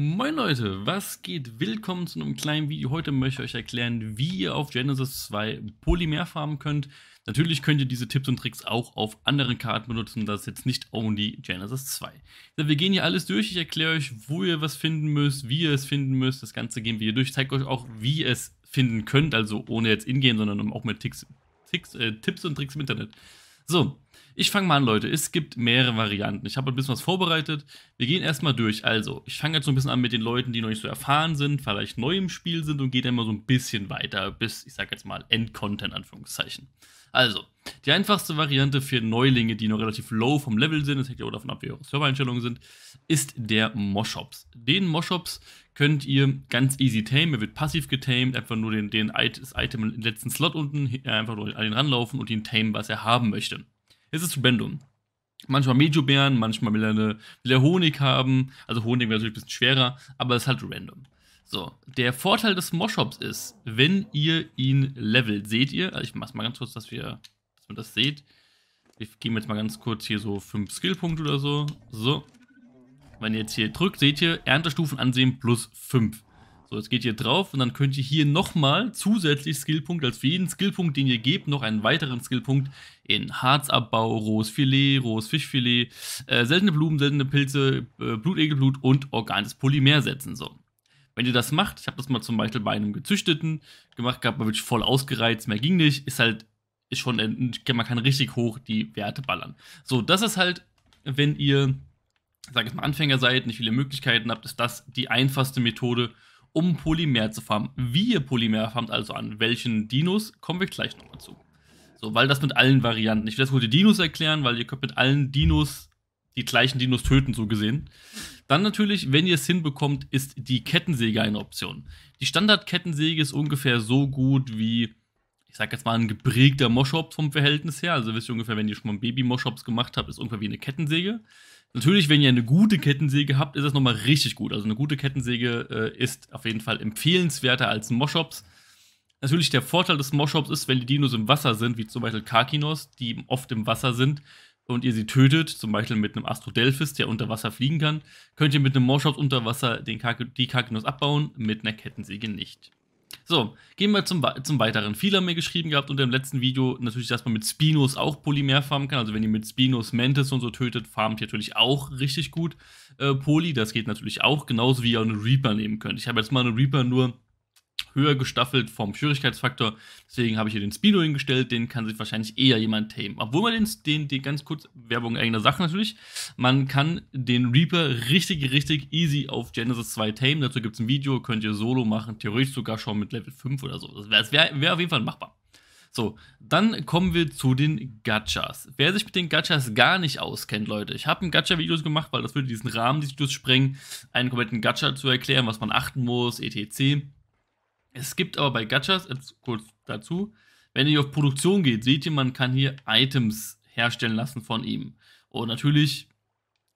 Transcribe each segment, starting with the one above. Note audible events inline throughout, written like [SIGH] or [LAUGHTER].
Moin Leute, was geht? Willkommen zu einem kleinen Video. Heute möchte ich euch erklären, wie ihr auf Genesis 2 Polymer farmen könnt. Natürlich könnt ihr diese Tipps und Tricks auch auf anderen Karten benutzen, das ist jetzt nicht only Genesis 2. Wir gehen hier alles durch, ich erkläre euch, wo ihr was finden müsst, wie ihr es finden müsst, das Ganze gehen wir hier durch. Ich zeige euch auch, wie ihr es finden könnt, also ohne jetzt ingehen, sondern auch mit Ticks, Ticks, äh, Tipps und Tricks im Internet. So, ich fange mal an, Leute. Es gibt mehrere Varianten. Ich habe ein bisschen was vorbereitet. Wir gehen erstmal durch. Also, ich fange jetzt so ein bisschen an mit den Leuten, die noch nicht so erfahren sind, vielleicht neu im Spiel sind und gehe dann mal so ein bisschen weiter bis, ich sag jetzt mal, Endcontent, Anführungszeichen. Also, die einfachste Variante für Neulinge, die noch relativ low vom Level sind, das hängt ja auch davon ab, wie eure Server-Einstellungen sind, ist der Moshops. Den Moshops könnt ihr ganz easy tamen, er wird passiv getamed, einfach nur den, den das Item im letzten Slot unten, äh, einfach nur an ihn ranlaufen und ihn tamen, was er haben möchte. Es ist Random. Manchmal medio manchmal will er, eine, will er Honig haben. Also Honig wäre natürlich ein bisschen schwerer, aber es ist halt random. So, der Vorteil des Moshops ist, wenn ihr ihn levelt, seht ihr, also ich mach's mal ganz kurz, dass wir, dass man das seht. Ich gebe jetzt mal ganz kurz hier so 5 Skillpunkte oder so. So. Wenn ihr jetzt hier drückt, seht ihr Erntestufen ansehen plus 5. So, jetzt geht ihr drauf und dann könnt ihr hier nochmal zusätzlich Skillpunkt, als für jeden Skillpunkt, den ihr gebt, noch einen weiteren Skillpunkt in Harzabbau, rohes Filet, rohes Fischfilet, äh, seltene Blumen, seltene Pilze, äh, Blutegelblut und organisches Polymer setzen. So. Wenn ihr das macht, ich habe das mal zum Beispiel bei einem Gezüchteten gemacht gehabt, man wird voll ausgereizt, mehr ging nicht, ist halt ist schon, äh, man kann richtig hoch die Werte ballern. So, das ist halt, wenn ihr, sag ich mal, Anfänger seid, nicht viele Möglichkeiten habt, ist das die einfachste Methode, um Polymer zu farmen. Wie ihr Polymer farmt also an welchen Dinos, kommen wir gleich nochmal zu. So, weil das mit allen Varianten. Ich will das die Dinos erklären, weil ihr könnt mit allen Dinos die gleichen Dinos töten, so gesehen. Dann natürlich, wenn ihr es hinbekommt, ist die Kettensäge eine Option. Die Standard-Kettensäge ist ungefähr so gut wie, ich sag jetzt mal, ein geprägter Moshop vom Verhältnis her. Also wisst ihr ungefähr, wenn ihr schon mal ein Baby-Moshops gemacht habt, ist ungefähr wie eine Kettensäge. Natürlich, wenn ihr eine gute Kettensäge habt, ist das nochmal richtig gut. Also eine gute Kettensäge äh, ist auf jeden Fall empfehlenswerter als Moshops. Natürlich, der Vorteil des Moshops ist, wenn die Dinos im Wasser sind, wie zum Beispiel Karkinos, die oft im Wasser sind, und ihr sie tötet, zum Beispiel mit einem Astrodelphis, der unter Wasser fliegen kann, könnt ihr mit einem Moshops unter Wasser den Kak die Karkinos abbauen, mit einer Kettensäge nicht. So, gehen wir zum, zum Weiteren. Viele haben mir geschrieben gehabt unter dem letzten Video natürlich, dass man mit Spinos auch Polymer farmen kann. Also wenn ihr mit Spinos Mantis und so tötet, farmt ihr natürlich auch richtig gut äh, Poly. Das geht natürlich auch, genauso wie ihr auch einen Reaper nehmen könnt. Ich habe jetzt mal einen Reaper nur höher gestaffelt vom Schwierigkeitsfaktor. Deswegen habe ich hier den Speedo hingestellt. Den kann sich wahrscheinlich eher jemand tamen. Obwohl man den, den, den ganz kurz, Werbung eigener Sache natürlich, man kann den Reaper richtig, richtig easy auf Genesis 2 tamen. Dazu gibt es ein Video, könnt ihr solo machen. Theoretisch sogar schon mit Level 5 oder so. Das wäre wär, wär auf jeden Fall machbar. So, dann kommen wir zu den Gachas. Wer sich mit den Gachas gar nicht auskennt, Leute, ich habe ein Gacha-Videos gemacht, weil das würde diesen Rahmen dieses Videos sprengen, einen kompletten Gacha zu erklären, was man achten muss, etc. Es gibt aber bei Gachas, jetzt kurz dazu, wenn ihr auf Produktion geht, seht ihr, man kann hier Items herstellen lassen von ihm. Und natürlich,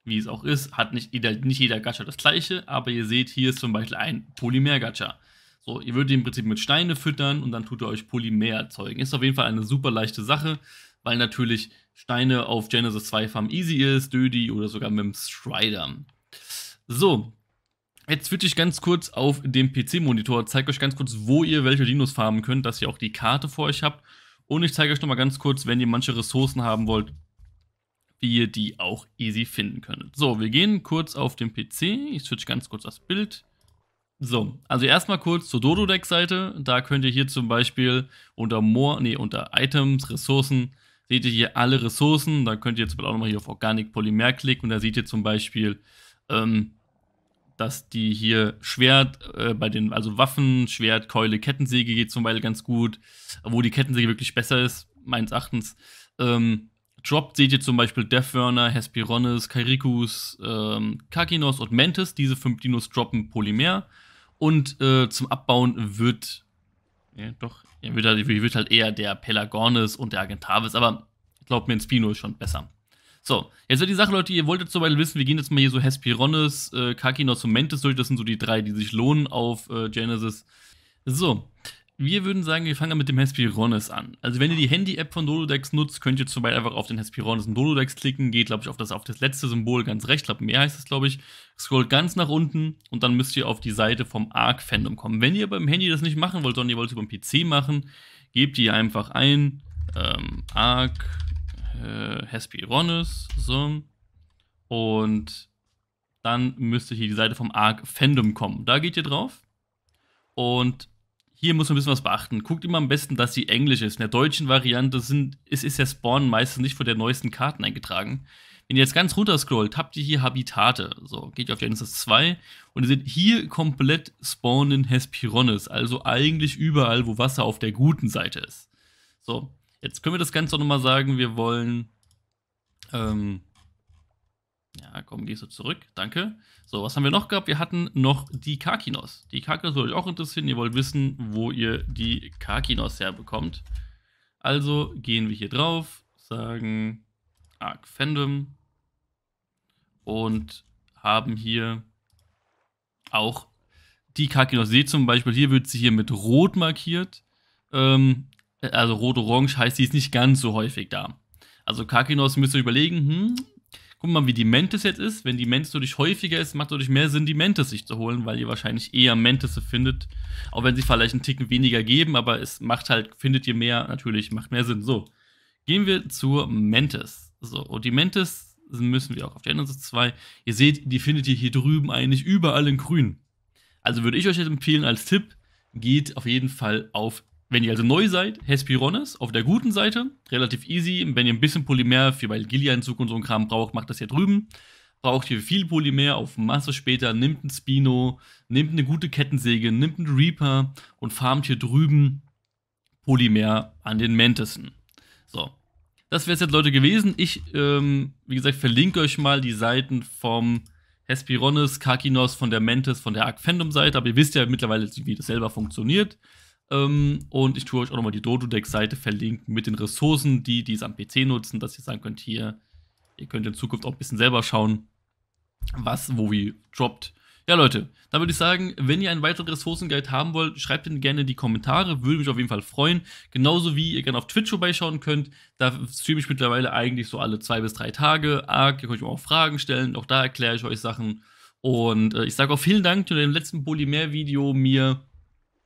wie es auch ist, hat nicht jeder, nicht jeder Gacha das gleiche, aber ihr seht, hier ist zum Beispiel ein Polymer-Gacha. So, ihr würdet ihn im Prinzip mit Steine füttern und dann tut er euch Polymer erzeugen. Ist auf jeden Fall eine super leichte Sache, weil natürlich Steine auf Genesis 2 Farm easy ist, Dödi oder sogar mit dem Strider. So, Jetzt switche ich ganz kurz auf dem PC-Monitor, zeige euch ganz kurz, wo ihr welche Dinos farmen könnt, dass ihr auch die Karte vor euch habt. Und ich zeige euch nochmal ganz kurz, wenn ihr manche Ressourcen haben wollt, wie ihr die auch easy finden könnt. So, wir gehen kurz auf den PC. Ich switch ganz kurz das Bild. So, also erstmal kurz zur Dodo-Deck-Seite. Da könnt ihr hier zum Beispiel unter More, nee, unter Items, Ressourcen, seht ihr hier alle Ressourcen. Da könnt ihr jetzt auch nochmal hier auf Organic Polymer klicken und da seht ihr zum Beispiel, ähm, dass die hier Schwert äh, bei den, also Waffen, Schwert, Keule, Kettensäge geht zum Beispiel ganz gut, wo die Kettensäge wirklich besser ist, meines Erachtens. Ähm, droppt seht ihr zum Beispiel Deathburner, Hesperonis, Kairikus, ähm, Kakinos und Mantis. Diese fünf Dinos droppen Polymer. Und äh, zum Abbauen wird, ja, doch, ja, wird, halt, wird, halt, eher der Pelagornis und der Argentavis. Aber glaubt mir, ein Spino ist schon besser. So, jetzt wird die Sache, Leute, ihr wolltet zum Beispiel wissen, wir gehen jetzt mal hier so Hesperones, äh, Kakinos und Mentes durch. Das sind so die drei, die sich lohnen auf äh, Genesis. So, wir würden sagen, wir fangen mit dem Hesperones an. Also, wenn ihr die Handy-App von Dolodex nutzt, könnt ihr zum Beispiel einfach auf den Hesperones und Dolodex klicken. Geht, glaube ich, auf das, auf das letzte Symbol ganz rechts. Ich glaube, mehr heißt es, glaube ich. Scrollt ganz nach unten und dann müsst ihr auf die Seite vom Arc-Fandom kommen. Wenn ihr beim Handy das nicht machen wollt, sondern ihr wollt es über den PC machen, gebt ihr einfach ein ähm, Arc äh, Hesperironis, so. Und dann müsste hier die Seite vom Arc Fandom kommen. Da geht ihr drauf. Und hier muss man ein bisschen was beachten. Guckt immer am besten, dass sie englisch ist. In der deutschen Variante sind, ist, ist der Spawn meistens nicht von der neuesten Karten eingetragen. Wenn ihr jetzt ganz runter scrollt, habt ihr hier Habitate. So, geht ihr auf die Instanz 2 und ihr seht hier komplett spawnen Hespyronis. Also eigentlich überall, wo Wasser auf der guten Seite ist. So, Jetzt können wir das Ganze auch nochmal sagen, wir wollen. Ähm, ja, komm, gehst du zurück. Danke. So, was haben wir noch gehabt? Wir hatten noch die Kakinos. Die Kakinos würde euch auch interessieren. Ihr wollt wissen, wo ihr die Kakinos herbekommt. Also gehen wir hier drauf, sagen Arc Fandom und haben hier auch die Kakinos. Seht zum Beispiel, hier wird sie hier mit Rot markiert. Ähm, also rot-orange heißt, die ist nicht ganz so häufig da. Also Kakinos müsst ihr überlegen, hm, guck mal, wie die Mentes jetzt ist. Wenn die Mentes durch häufiger ist, macht es natürlich mehr Sinn, die Mentes sich zu holen, weil ihr wahrscheinlich eher Mentes findet. Auch wenn sie vielleicht einen Ticken weniger geben, aber es macht halt, findet ihr mehr, natürlich, macht mehr Sinn. So, gehen wir zur Mentes. So, und die Mentes müssen wir auch auf der Endlose 2. Ihr seht, die findet ihr hier drüben eigentlich überall in grün. Also würde ich euch jetzt empfehlen als Tipp, geht auf jeden Fall auf wenn ihr also neu seid, Hespironis auf der guten Seite, relativ easy. Wenn ihr ein bisschen Polymer für weil Gilia-Entzug und so ein Kram braucht, macht das hier drüben. Braucht ihr viel Polymer auf Masse später, nimmt ein Spino, nimmt eine gute Kettensäge, nimmt einen Reaper und farmt hier drüben Polymer an den Mantison. So. Das wäre es jetzt, Leute, gewesen. Ich, ähm, wie gesagt, verlinke euch mal die Seiten vom Hespironis, Kakinos, von der Mantis, von der Arc Fandom-Seite. Aber ihr wisst ja mittlerweile, wie das selber funktioniert. Ähm, und ich tue euch auch nochmal die Dodo-Deck-Seite verlinken mit den Ressourcen, die die am PC nutzen, dass ihr sagen könnt, hier, ihr könnt in Zukunft auch ein bisschen selber schauen, was wo wie droppt. Ja, Leute, da würde ich sagen, wenn ihr einen weiteren Ressourcenguide haben wollt, schreibt ihn gerne in die Kommentare, würde mich auf jeden Fall freuen. Genauso wie ihr gerne auf Twitch vorbeischauen könnt. Da streame ich mittlerweile eigentlich so alle zwei bis drei Tage. Arg, ihr könnt ihr mir auch Fragen stellen, auch da erkläre ich euch Sachen. Und äh, ich sage auch vielen Dank zu dem letzten Polymer-Video mir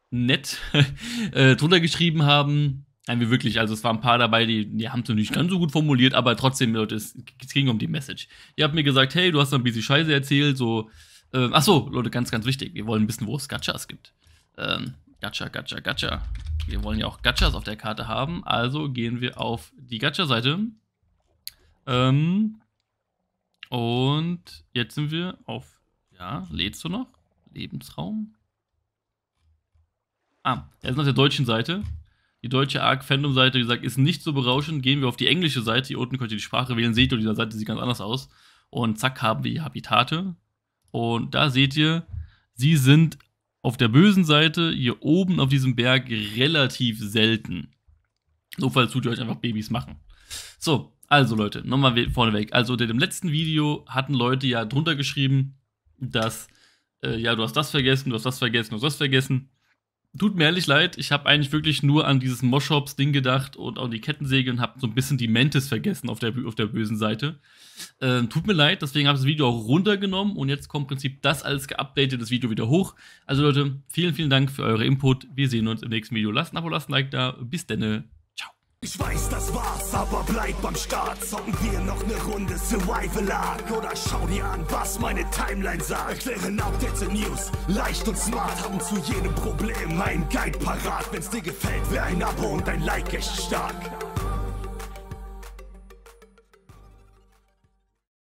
nett [LAUGHS] äh, drunter geschrieben haben. Nein, wir wirklich, also es waren ein paar dabei, die, die haben es nicht ganz so gut formuliert, aber trotzdem, Leute, es, es, ging um die Message. Ihr habt mir gesagt, hey, du hast da ein bisschen Scheiße erzählt, so, äh, ach so, Leute, ganz, ganz wichtig, wir wollen wissen, wo es Gachas gibt. Ähm, Gacha, Gacha, Gacha. Wir wollen ja auch Gachas auf der Karte haben, also gehen wir auf die Gacha-Seite. Ähm, und jetzt sind wir auf, ja, lädst du noch? Lebensraum? Ah, er ist auf der deutschen Seite. Die deutsche ARC-Fandom-Seite, wie gesagt, ist nicht so berauschend. Gehen wir auf die englische Seite. Hier unten könnt ihr die Sprache wählen. Seht ihr, dieser Seite sieht ganz anders aus. Und zack, haben wir die Habitate. Und da seht ihr, sie sind auf der bösen Seite hier oben auf diesem Berg relativ selten. So falls tut ihr euch einfach Babys machen. So, also Leute, nochmal vorneweg. Also unter dem letzten Video hatten Leute ja drunter geschrieben, dass, äh, ja, du hast das vergessen, du hast das vergessen, du hast das vergessen tut mir ehrlich leid, ich habe eigentlich wirklich nur an dieses Moshops-Ding gedacht und auch die Kettensäge und habe so ein bisschen die Mantis vergessen auf der, auf der bösen Seite. Ähm, tut mir leid, deswegen habe ich das Video auch runtergenommen und jetzt kommt im Prinzip das als geupdatetes Video wieder hoch. Also Leute, vielen, vielen Dank für eure Input. Wir sehen uns im nächsten Video. Lasst ein Abo, lasst ein Like da. Bis denne. Ich weiß, das war's, aber bleib am Start. Zocken wir noch ne Runde Survival Arc. Oder schau dir an, was meine Timeline sagt. Erklären Updates in News, leicht und smart. Haben zu jedem Problem einen Guide parat. Wenn's dir gefällt, wär ein Abo und ein Like echt stark.